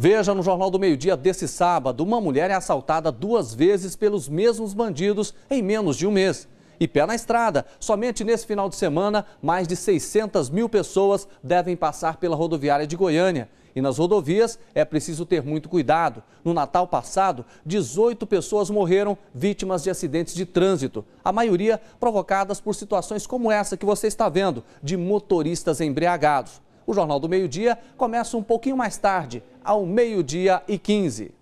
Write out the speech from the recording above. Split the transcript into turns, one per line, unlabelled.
Veja no Jornal do Meio-Dia desse sábado, uma mulher é assaltada duas vezes pelos mesmos bandidos em menos de um mês. E pé na estrada, somente nesse final de semana, mais de 600 mil pessoas devem passar pela rodoviária de Goiânia. E nas rodovias é preciso ter muito cuidado. No Natal passado, 18 pessoas morreram vítimas de acidentes de trânsito, a maioria provocadas por situações como essa que você está vendo, de motoristas embriagados. O Jornal do Meio Dia começa um pouquinho mais tarde, ao meio-dia e 15.